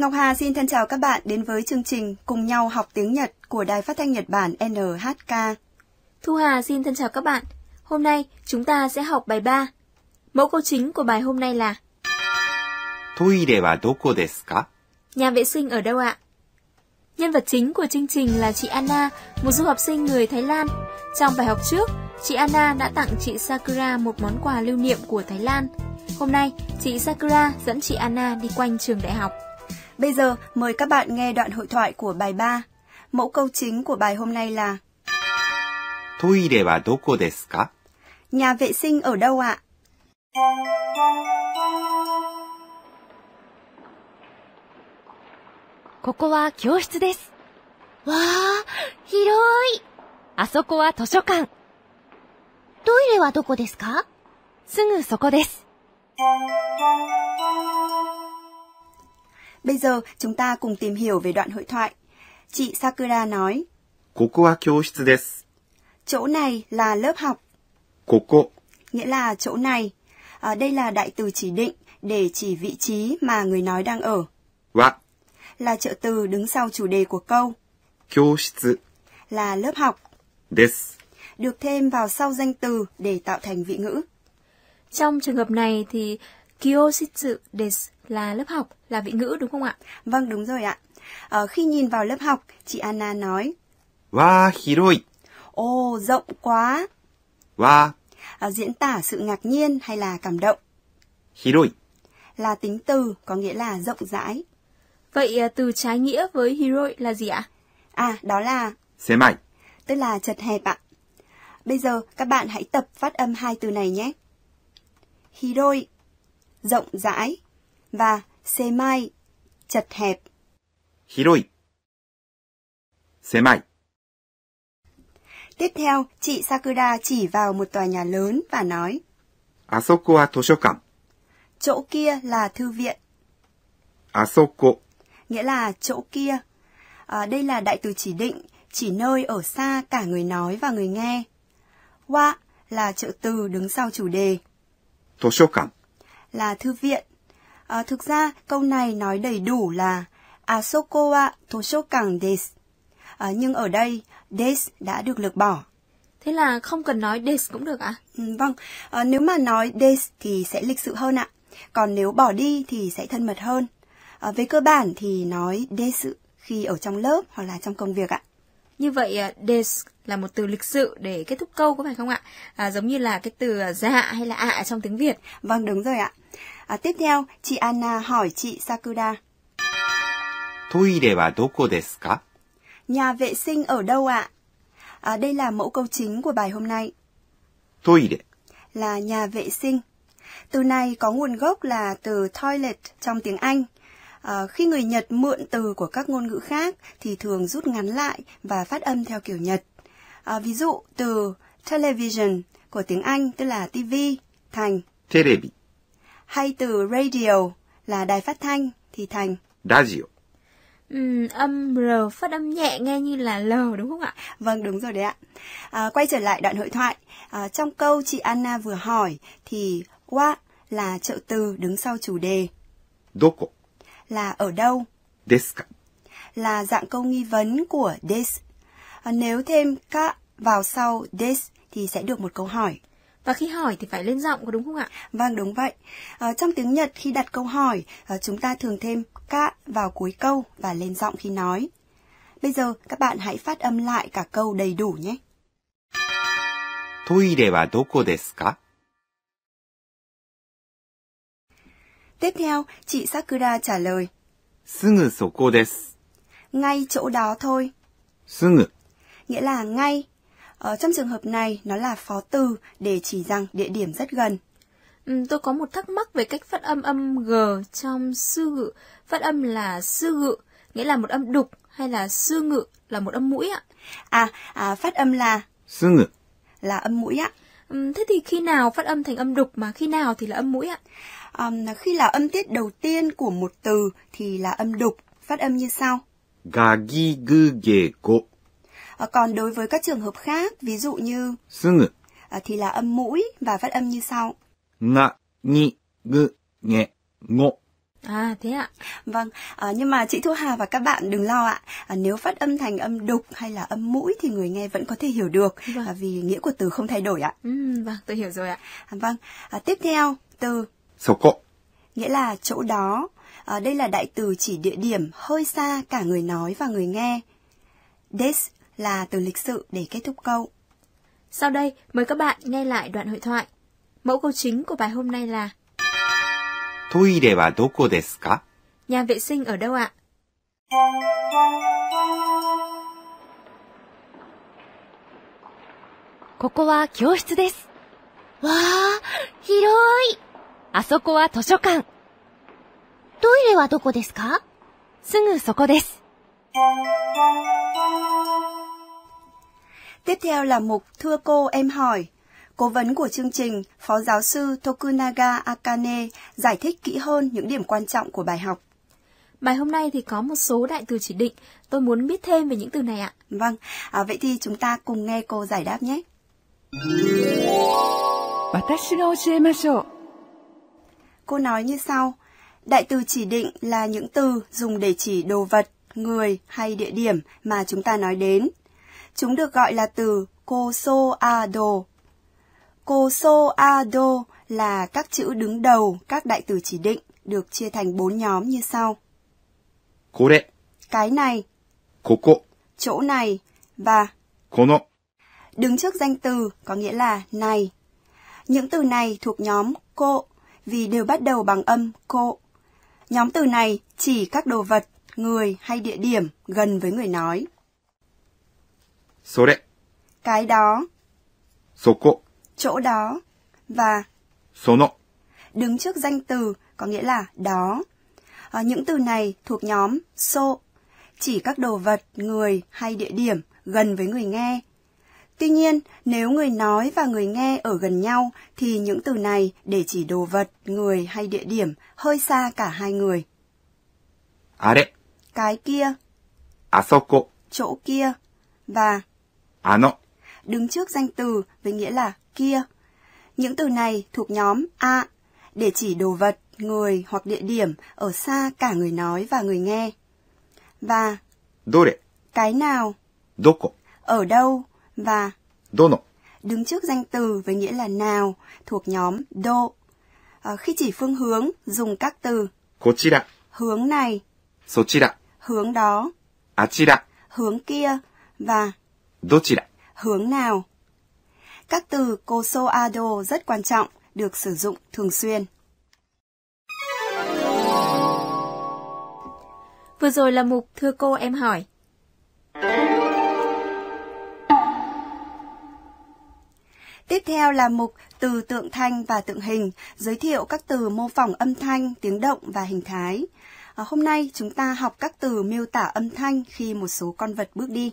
Ngọc Hà xin thân chào các bạn đến với chương trình Cùng nhau học tiếng Nhật của Đài Phát thanh Nhật Bản NHK. Thu Hà xin thân chào các bạn. Hôm nay chúng ta sẽ học bài 3. Mẫu câu chính của bài hôm nay là Toire wa doko desu ka? Nhà vệ sinh ở đâu ạ? Nhân vật chính của chương trình là chị Anna, một du học sinh người Thái Lan. Trong bài học trước, chị Anna đã tặng chị Sakura một món quà lưu niệm của Thái Lan. Hôm nay, chị Sakura dẫn chị Anna đi quanh trường đại học. Bây giờ mời các bạn nghe đoạn hội thoại của bài 3. Mẫu câu chính của bài hôm nay là Toire wa doko desu ka? Nhà vệ sinh ở đâu ạ? Koko wa kyoshitsu desu. Wa, hiroi. Asoko wa toshokan. Toire wa doko desu ka? すぐそこです。Bây giờ chúng ta cùng tìm hiểu về đoạn hội thoại. Chị Sakura nói. chỗ này là lớp học. ここ nghĩa là chỗ này. À, đây là đại từ chỉ định để chỉ vị trí mà người nói đang ở. Wa là trợ từ đứng sau chủ đề của câu. 教室 là lớp học. Des được thêm vào sau danh từ để tạo thành vị ngữ. Trong trường hợp này thì kyoshitsu des là lớp học, là vị ngữ đúng không ạ? Vâng đúng rồi ạ. À, khi nhìn vào lớp học, chị Anna nói Wa hiroi. Ồ, oh, rộng quá. Wa. À, diễn tả sự ngạc nhiên hay là cảm động. Hiroi. Là tính từ, có nghĩa là rộng rãi. Vậy ờ, từ trái nghĩa với hiroi là gì ạ? À, đó là... Semai. Tức là chật hẹp ạ. Bây giờ các bạn hãy tập phát âm hai từ này nhé. Hiroi, rộng rãi và semai, chật hẹp. Hiroi. Semai. Tiếp theo, chị Sakura chỉ vào một tòa nhà lớn và nói. Asoko wa toshokan. Chỗ kia là thư viện. Asoko. Nghĩa là chỗ kia. À, đây là đại từ chỉ định, chỉ nơi ở xa cả người nói và người nghe. Wa là trợ từ đứng sau chủ đề. Toshokan. Là thư viện. À, thực ra, câu này nói đầy đủ là Asoko à, wa toshokan desu. À, nhưng ở đây, des đã được lược bỏ. Thế là không cần nói des cũng được ạ? À? Ừ, vâng, à, nếu mà nói des thì sẽ lịch sự hơn ạ. Còn nếu bỏ đi thì sẽ thân mật hơn. À, về cơ bản thì nói des khi ở trong lớp hoặc là trong công việc ạ. Như vậy à, des là một từ lịch sự để kết thúc câu có phải không ạ? À, giống như là cái từ à, dạ hay là ạ trong tiếng Việt. Vâng đúng rồi ạ. À, tiếp theo, chị Anna hỏi chị Sakura. Toire wa doko desu ka? Nhà vệ sinh ở đâu ạ? À, đây là mẫu câu chính của bài hôm nay. Toire là nhà vệ sinh. Từ này có nguồn gốc là từ toilet trong tiếng Anh. À, khi người Nhật mượn từ của các ngôn ngữ khác thì thường rút ngắn lại và phát âm theo kiểu Nhật. À, ví dụ từ television của tiếng Anh tức là TV thành Television hay từ radio là đài phát thanh thì thành radio. Uhm, âm r phát âm nhẹ nghe như là l đúng không ạ? Vâng đúng rồi đấy ạ. À, quay trở lại đoạn hội thoại. À, trong câu chị Anna vừa hỏi thì wa là trợ từ đứng sau chủ đề. Doko là ở đâu? Deska là dạng câu nghi vấn của des. À, nếu thêm ka vào sau des thì sẽ được một câu hỏi và ờ, khi hỏi thì phải lên giọng có đúng không ạ? Vâng đúng vậy. À, trong tiếng Nhật khi đặt câu hỏi, à, chúng ta thường thêm ka vào cuối câu và lên giọng khi nói. Bây giờ các bạn hãy phát âm lại cả câu đầy đủ nhé. Toire Tiếp theo, chị Sakura trả lời. Sugu Ngay chỗ đó thôi. Sugu nghĩa là ngay Ờ, trong trường hợp này, nó là phó từ để chỉ rằng địa điểm rất gần. Ừ, tôi có một thắc mắc về cách phát âm âm G trong sư ngự. Phát âm là sư ngự, nghĩa là một âm đục hay là sư ngự là một âm mũi ạ? À, à phát âm là... Sư ngự. Là âm mũi ạ. Ừ, thế thì khi nào phát âm thành âm đục mà khi nào thì là âm mũi ạ? Um, khi là âm tiết đầu tiên của một từ thì là âm đục, phát âm như sau. Ga gu ge go. Ờ, còn đối với các trường hợp khác, ví dụ như sưng à, thì là âm mũi và phát âm như sau. ngạ nhị gư, nghệ, ngộ. À thế ạ. Vâng, à, nhưng mà chị Thu Hà và các bạn đừng lo ạ. À, nếu phát âm thành âm đục hay là âm mũi thì người nghe vẫn có thể hiểu được vâng. à, vì nghĩa của từ không thay đổi ạ. Ừ, vâng, tôi hiểu rồi ạ. À, vâng, à, tiếp theo từ Soko. Nghĩa là chỗ đó. À, đây là đại từ chỉ địa điểm hơi xa cả người nói và người nghe. Des là từ lịch sự để kết thúc câu. Sau đây, mời các bạn nghe lại đoạn hội thoại. Mẫu câu chính của bài hôm nay làToire wa doko desu ka? Nhà vệ sinh ở đâu ạ? Koko wa kyoshitsu Tiếp theo là mục Thưa cô em hỏi. Cố vấn của chương trình, Phó giáo sư Tokunaga Akane giải thích kỹ hơn những điểm quan trọng của bài học. Bài hôm nay thì có một số đại từ chỉ định, tôi muốn biết thêm về những từ này ạ. Vâng, à, vậy thì chúng ta cùng nghe cô giải đáp nhé. Cô nói như sau, đại từ chỉ định là những từ dùng để chỉ đồ vật, người hay địa điểm mà chúng ta nói đến. Chúng được gọi là từ Cosoado. Cosoado là các chữ đứng đầu các đại từ chỉ định được chia thành bốn nhóm như sau. Kore. Cái này. Koko. Chỗ này và Kono. Đứng trước danh từ có nghĩa là này. Những từ này thuộc nhóm cô vì đều bắt đầu bằng âm cô. Nhóm từ này chỉ các đồ vật, người hay địa điểm gần với người nói. それ cái đó, そこ chỗ đó và その đứng trước danh từ có nghĩa là đó. À, những từ này thuộc nhóm so, chỉ các đồ vật, người hay địa điểm gần với người nghe. Tuy nhiên, nếu người nói và người nghe ở gần nhau thì những từ này để chỉ đồ vật, người hay địa điểm hơi xa cả hai người. あれ Cái kia, あそこ chỗ kia và ano à, đứng trước danh từ với nghĩa là kia. Những từ này thuộc nhóm a để chỉ đồ vật, người hoặc địa điểm ở xa cả người nói và người nghe. Và dore cái nào, doko ở đâu và dono đứng trước danh từ với nghĩa là nào thuộc nhóm do. À, khi chỉ phương hướng dùng các từ kochira hướng này, sochira hướng đó, achira hướng kia và どちら hướng nào. Các từ ado rất quan trọng, được sử dụng thường xuyên. Vừa rồi là mục Thưa cô em hỏi. Tiếp theo là mục từ tượng thanh và tượng hình, giới thiệu các từ mô phỏng âm thanh, tiếng động và hình thái. Ờ, hôm nay chúng ta học các từ miêu tả âm thanh khi một số con vật bước đi.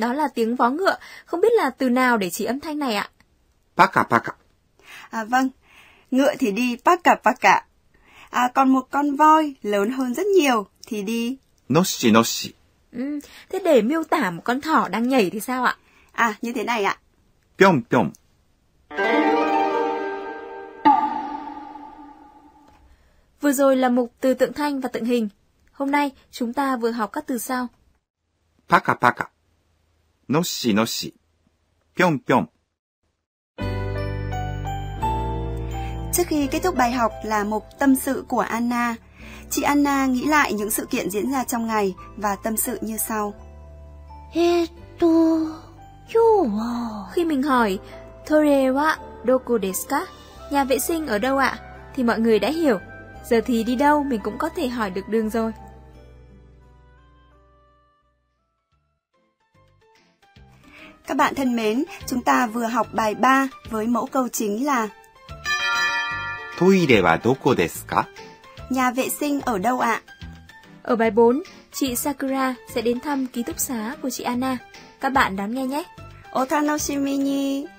đó là tiếng vó ngựa, không biết là từ nào để chỉ âm thanh này ạ? Paka paka. À vâng, ngựa thì đi paka paka. À còn một con voi lớn hơn rất nhiều thì đi noshi noshi. Ừ, thế để miêu tả một con thỏ đang nhảy thì sao ạ? À như thế này ạ. Pyong pyong. Vừa rồi là mục từ tượng thanh và tượng hình. Hôm nay chúng ta vừa học các từ sau. Paka paka のっしのっし、ぴょんぴょん. Trước khi kết thúc bài học là một tâm sự của Anna. Chị Anna nghĩ lại những sự kiện diễn ra trong ngày và tâm sự như sau. À? Khi mình hỏi Tore wa doku desu ka? Nhà vệ sinh ở đâu ạ? Thì mọi người đã hiểu. Giờ thì đi đâu mình cũng có thể hỏi được đường rồi. Các bạn thân mến, chúng ta vừa học bài 3 với mẫu câu chính là Toire wa doko desu ka? Nhà vệ sinh ở đâu ạ? Ở bài 4, chị Sakura sẽ đến thăm ký túc xá của chị Anna. Các bạn đón nghe nhé. Otanoshimi ni.